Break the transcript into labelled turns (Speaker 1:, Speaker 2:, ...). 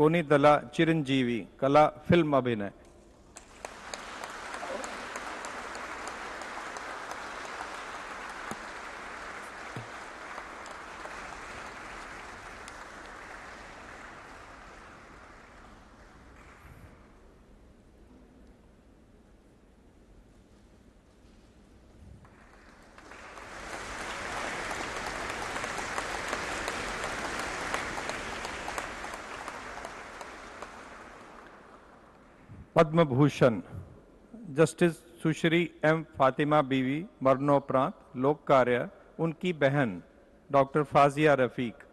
Speaker 1: कोनी दला चिरंजीवी कला फिल्म अभिनय
Speaker 2: पद्म भूषण
Speaker 1: जस्टिस सुश्री एम फातिमा बीवी मरणोपरांत लोक कार्य उनकी बहन डॉक्टर फाजिया रफीक